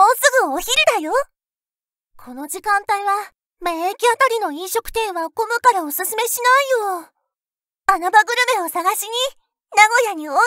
もうすぐお昼だよこの時間帯は、免疫あたりの飲食店は混むからおすすめしないよ。穴場グルメを探しに、名古屋においでよ